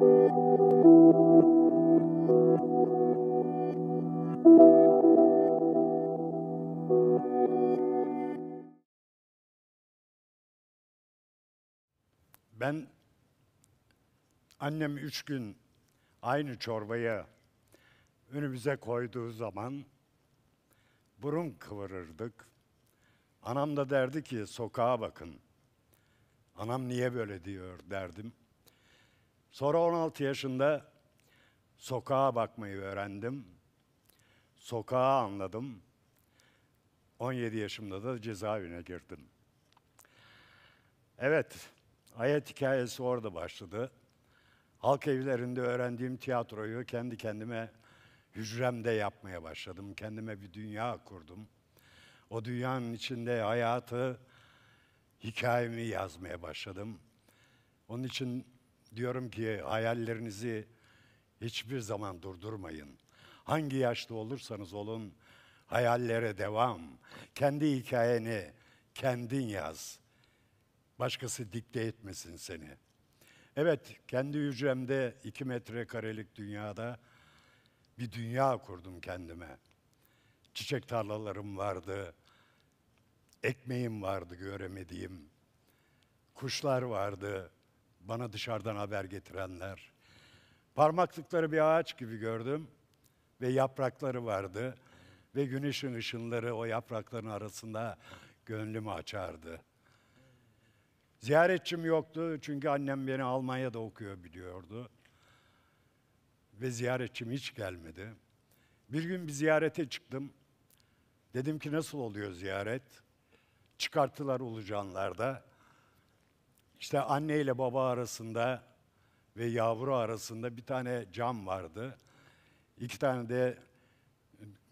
Ben annem üç gün aynı çorbayı önümüze koyduğu zaman burun kıvırırdık. Anam da derdi ki sokağa bakın. Anam niye böyle diyor derdim. Sonra 16 yaşında sokağa bakmayı öğrendim. Sokağa anladım. 17 yaşımda da cezaevine girdim. Evet, hayat hikayesi orada başladı. Halk evlerinde öğrendiğim tiyatroyu kendi kendime hücremde yapmaya başladım. Kendime bir dünya kurdum. O dünyanın içinde hayatı, hikayemi yazmaya başladım. Onun için diyorum ki hayallerinizi hiçbir zaman durdurmayın. Hangi yaşta olursanız olun hayallere devam. Kendi hikayeni kendin yaz. Başkası dikte etmesin seni. Evet, kendi hücremde iki metrekarelik dünyada bir dünya kurdum kendime. Çiçek tarlalarım vardı, ekmeğim vardı göremediğim, kuşlar vardı, bana dışarıdan haber getirenler. Parmaklıkları bir ağaç gibi gördüm ve yaprakları vardı ve güneşin ışınları o yaprakların arasında gönlümü açardı. Ziyaretçim yoktu çünkü annem beni Almanya'da okuyor biliyordu. Ve ziyaretçim hiç gelmedi. Bir gün bir ziyarete çıktım. Dedim ki nasıl oluyor ziyaret? Çıkarttılar Ulucanlar'da. İşte anne ile baba arasında ve yavru arasında bir tane cam vardı. İki tane de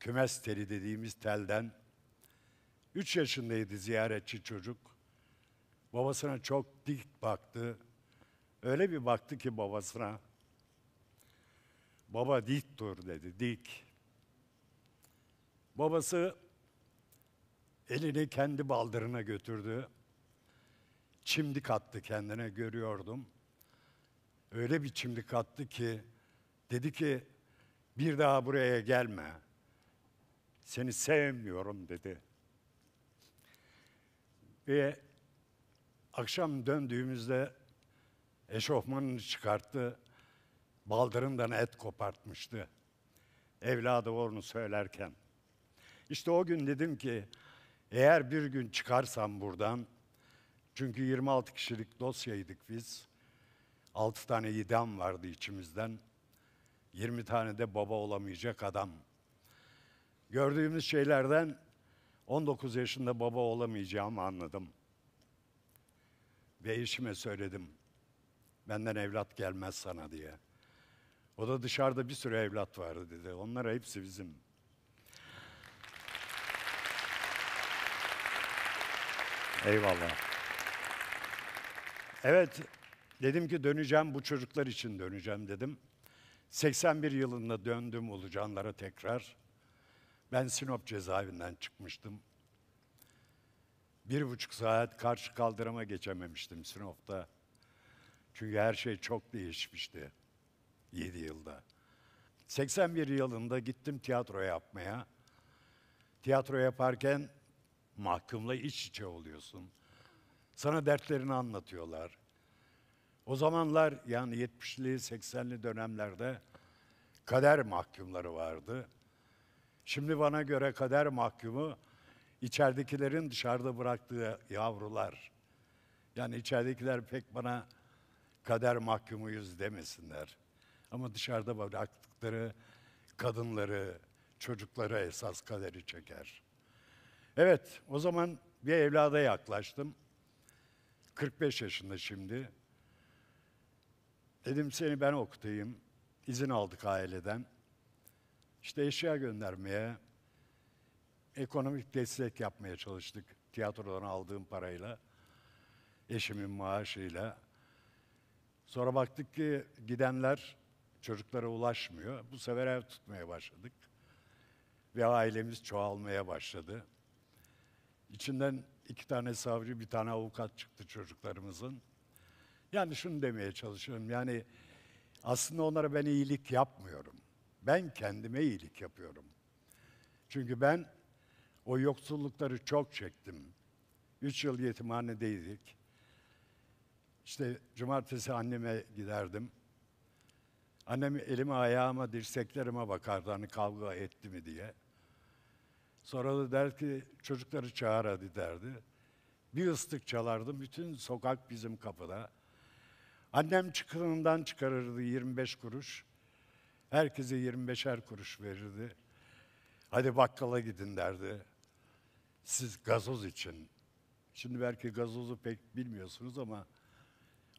kümes teli dediğimiz telden. Üç yaşındaydı ziyaretçi çocuk. Babasına çok dik baktı. Öyle bir baktı ki babasına. Baba dik dur dedi, dik. Babası elini kendi baldırına götürdü çimdik attı kendine görüyordum. Öyle bir çimdik attı ki dedi ki bir daha buraya gelme. Seni sevmiyorum dedi. Ve akşam döndüğümüzde eşofmanını çıkarttı. Baldırından et kopartmıştı. Evladı onu söylerken. İşte o gün dedim ki eğer bir gün çıkarsam buradan çünkü 26 kişilik dosyaydık biz. 6 tane idam vardı içimizden. 20 tane de baba olamayacak adam. Gördüğümüz şeylerden 19 yaşında baba olamayacağımı anladım. Ve eşime söyledim. Benden evlat gelmez sana diye. O da dışarıda bir sürü evlat vardı dedi. Onlar hepsi bizim. Eyvallah. Evet, dedim ki döneceğim, bu çocuklar için döneceğim dedim. 81 yılında döndüm Ulucanlara tekrar. Ben Sinop cezaevinden çıkmıştım. Bir buçuk saat karşı kaldırıma geçememiştim Sinop'ta. Çünkü her şey çok değişmişti 7 yılda. 81 yılında gittim tiyatro yapmaya. Tiyatro yaparken mahkumla iç içe oluyorsun. Sana dertlerini anlatıyorlar. O zamanlar yani 70'li 80'li dönemlerde kader mahkumları vardı. Şimdi bana göre kader mahkumu içeridekilerin dışarıda bıraktığı yavrular. Yani içeridekiler pek bana kader mahkumuyuz demesinler. Ama dışarıda bıraktıkları kadınları, çocukları esas kaderi çeker. Evet, o zaman bir evlada yaklaştım. 45 yaşında şimdi. Dedim seni ben okutayım. İzin aldık aileden. İşte eşya göndermeye, ekonomik destek yapmaya çalıştık. Tiyatrodan aldığım parayla, eşimin maaşıyla. Sonra baktık ki gidenler çocuklara ulaşmıyor. Bu sefer ev tutmaya başladık. Ve ailemiz çoğalmaya başladı. İçinden iki tane savcı, bir tane avukat çıktı çocuklarımızın. Yani şunu demeye çalışıyorum. Yani aslında onlara ben iyilik yapmıyorum. Ben kendime iyilik yapıyorum. Çünkü ben o yoksullukları çok çektim. Üç yıl yetimhanedeydik. İşte cumartesi anneme giderdim. Annem elime ayağıma dirseklerime bakardı hani kavga etti mi diye. Sonra da der ki çocukları çağır hadi derdi. Bir ıslık çalardı. Bütün sokak bizim kapıda. Annem çıkınından çıkarırdı 25 kuruş. Herkese 25'er kuruş verirdi. Hadi bakkala gidin derdi. Siz gazoz için. Şimdi belki gazozu pek bilmiyorsunuz ama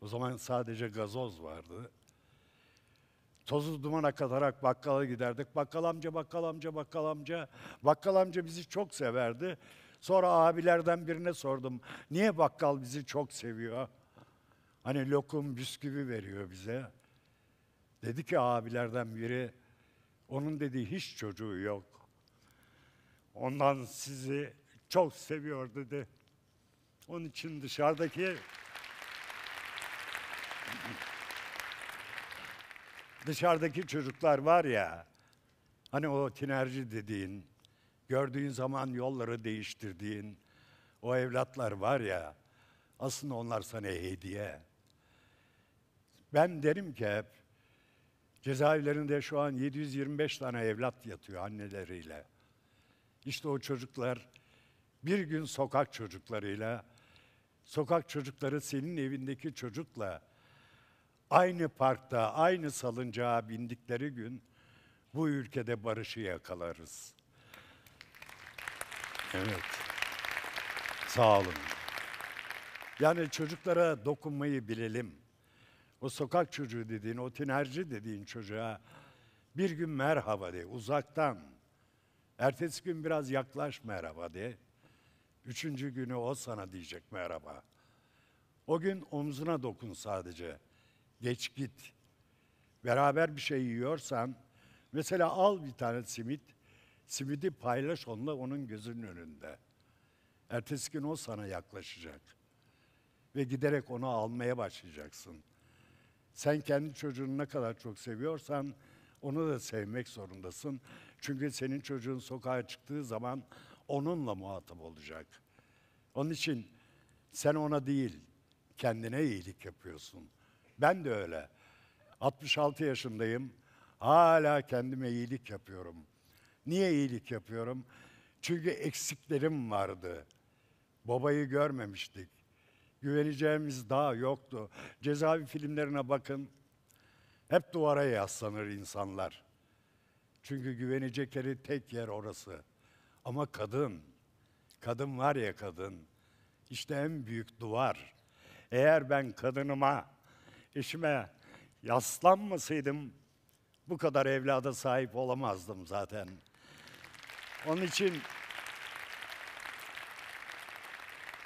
o zaman sadece gazoz vardı tozu dumana katarak bakkala giderdik. Bakkal amca, bakkal amca, bakkal amca. Bakkal amca bizi çok severdi. Sonra abilerden birine sordum. Niye bakkal bizi çok seviyor? Hani lokum, bisküvi veriyor bize. Dedi ki abilerden biri, onun dediği hiç çocuğu yok. Ondan sizi çok seviyor dedi. Onun için dışarıdaki dışarıdaki çocuklar var ya, hani o tinerci dediğin, gördüğün zaman yolları değiştirdiğin o evlatlar var ya, aslında onlar sana hediye. Ben derim ki hep, cezaevlerinde şu an 725 tane evlat yatıyor anneleriyle. İşte o çocuklar bir gün sokak çocuklarıyla, sokak çocukları senin evindeki çocukla aynı parkta, aynı salıncağa bindikleri gün bu ülkede barışı yakalarız. Evet. Sağ olun. Yani çocuklara dokunmayı bilelim. O sokak çocuğu dediğin, o tinerci dediğin çocuğa bir gün merhaba de, uzaktan. Ertesi gün biraz yaklaş merhaba de. Üçüncü günü o sana diyecek merhaba. O gün omzuna dokun sadece geç git. Beraber bir şey yiyorsan, mesela al bir tane simit, simidi paylaş onunla onun gözünün önünde. Ertesi gün o sana yaklaşacak. Ve giderek onu almaya başlayacaksın. Sen kendi çocuğunu ne kadar çok seviyorsan onu da sevmek zorundasın. Çünkü senin çocuğun sokağa çıktığı zaman onunla muhatap olacak. Onun için sen ona değil, kendine iyilik yapıyorsun.'' Ben de öyle. 66 yaşındayım. Hala kendime iyilik yapıyorum. Niye iyilik yapıyorum? Çünkü eksiklerim vardı. Babayı görmemiştik. Güveneceğimiz daha yoktu. Cezaevi filmlerine bakın. Hep duvara yaslanır insanlar. Çünkü güvenecekleri tek yer orası. Ama kadın, kadın var ya kadın, işte en büyük duvar. Eğer ben kadınıma eşime yaslanmasaydım bu kadar evlada sahip olamazdım zaten. Onun için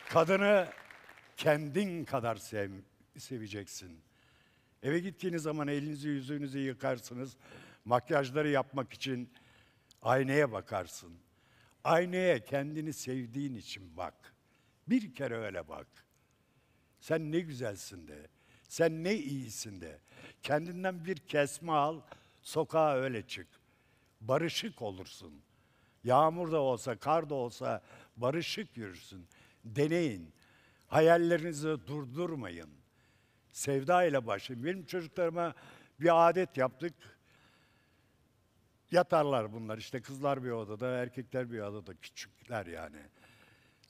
kadını kendin kadar sev, seveceksin. Eve gittiğiniz zaman elinizi yüzünüzü yıkarsınız. Makyajları yapmak için aynaya bakarsın. Aynaya kendini sevdiğin için bak. Bir kere öyle bak. Sen ne güzelsin de. Sen ne iyisin de. Kendinden bir kesme al, sokağa öyle çık. Barışık olursun. Yağmur da olsa, kar da olsa barışık yürürsün. Deneyin. Hayallerinizi durdurmayın. Sevda ile başlayın. Benim çocuklarıma bir adet yaptık. Yatarlar bunlar işte kızlar bir odada, erkekler bir odada, küçükler yani.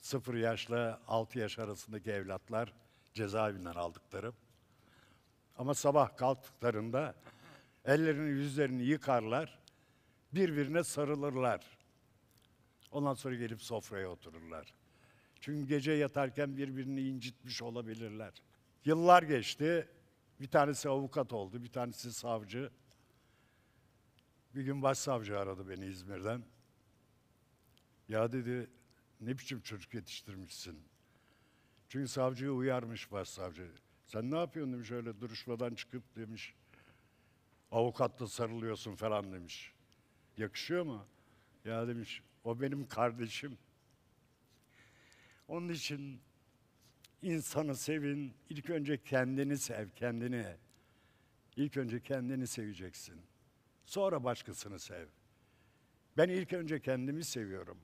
Sıfır yaşla altı yaş arasındaki evlatlar cezaevinden aldıkları. Ama sabah kalktıklarında ellerini yüzlerini yıkarlar, birbirine sarılırlar. Ondan sonra gelip sofraya otururlar. Çünkü gece yatarken birbirini incitmiş olabilirler. Yıllar geçti. Bir tanesi avukat oldu, bir tanesi savcı. Bir gün başsavcı aradı beni İzmir'den. Ya dedi, ne biçim çocuk yetiştirmişsin? Çünkü savcıyı uyarmış başsavcı. Sen ne yapıyorsun demiş öyle duruşmadan çıkıp demiş. Avukatla sarılıyorsun falan demiş. Yakışıyor mu? Ya demiş o benim kardeşim. Onun için insanı sevin. İlk önce kendini sev, kendini. İlk önce kendini seveceksin. Sonra başkasını sev. Ben ilk önce kendimi seviyorum.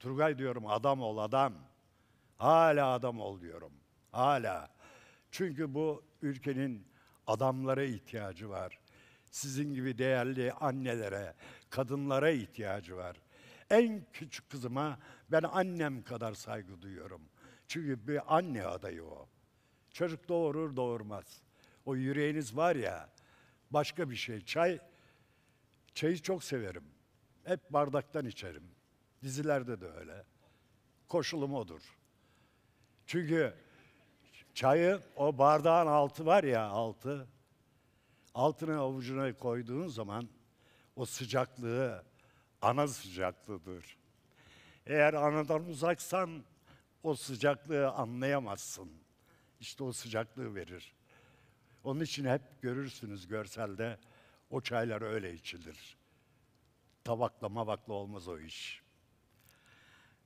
Turgay diyorum adam ol adam. Hala adam ol diyorum. Hala. Çünkü bu ülkenin adamlara ihtiyacı var. Sizin gibi değerli annelere, kadınlara ihtiyacı var. En küçük kızıma ben annem kadar saygı duyuyorum. Çünkü bir anne adayı o. Çocuk doğurur doğurmaz. O yüreğiniz var ya başka bir şey. Çay, çayı çok severim. Hep bardaktan içerim. Dizilerde de öyle. Koşulum odur. Çünkü Çayı o bardağın altı var ya altı. Altını avucuna koyduğun zaman o sıcaklığı ana sıcaklığıdır. Eğer anadan uzaksan o sıcaklığı anlayamazsın. İşte o sıcaklığı verir. Onun için hep görürsünüz görselde o çaylar öyle içilir. Tabakla mavakla olmaz o iş.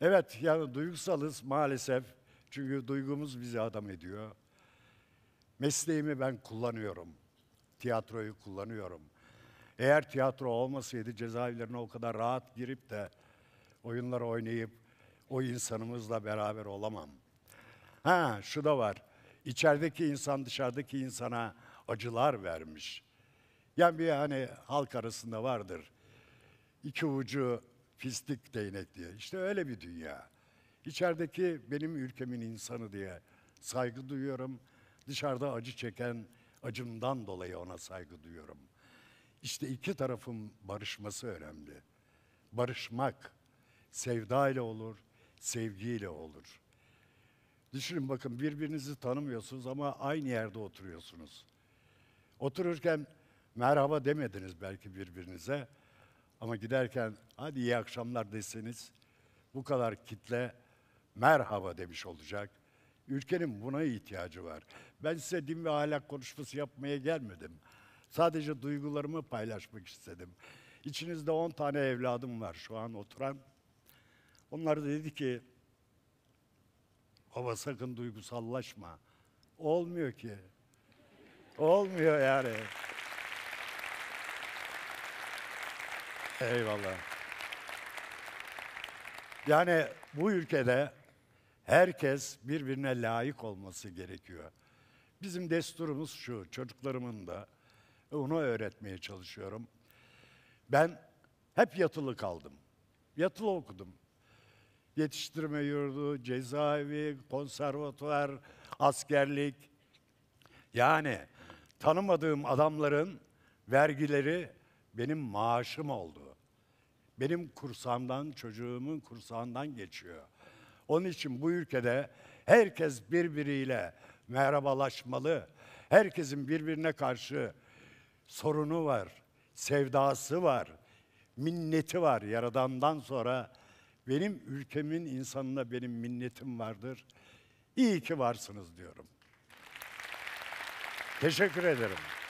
Evet yani duygusalız maalesef çünkü duygumuz bizi adam ediyor. Mesleğimi ben kullanıyorum. Tiyatroyu kullanıyorum. Eğer tiyatro olmasaydı cezaevlerine o kadar rahat girip de oyunları oynayıp o insanımızla beraber olamam. Ha şu da var. İçerideki insan dışarıdaki insana acılar vermiş. Yani bir hani halk arasında vardır. İki ucu fistik değnek diye. İşte öyle bir dünya. İçerideki benim ülkemin insanı diye saygı duyuyorum. Dışarıda acı çeken acımdan dolayı ona saygı duyuyorum. İşte iki tarafın barışması önemli. Barışmak sevda ile olur, sevgiyle olur. Düşünün bakın birbirinizi tanımıyorsunuz ama aynı yerde oturuyorsunuz. Otururken merhaba demediniz belki birbirinize ama giderken hadi iyi akşamlar deseniz bu kadar kitle merhaba demiş olacak. Ülkenin buna ihtiyacı var. Ben size din ve ahlak konuşması yapmaya gelmedim. Sadece duygularımı paylaşmak istedim. İçinizde 10 tane evladım var şu an oturan. Onlar da dedi ki, baba sakın duygusallaşma. Olmuyor ki. Olmuyor yani. Eyvallah. Yani bu ülkede herkes birbirine layık olması gerekiyor. Bizim desturumuz şu, çocuklarımın da e, onu öğretmeye çalışıyorum. Ben hep yatılı kaldım. Yatılı okudum. Yetiştirme yurdu, cezaevi, konservatuvar, askerlik. Yani tanımadığım adamların vergileri benim maaşım oldu. Benim kursamdan, çocuğumun kursağından geçiyor. Onun için bu ülkede herkes birbiriyle merhabalaşmalı. Herkesin birbirine karşı sorunu var, sevdası var, minneti var. Yaradan'dan sonra benim ülkemin insanına benim minnetim vardır. İyi ki varsınız diyorum. Teşekkür ederim.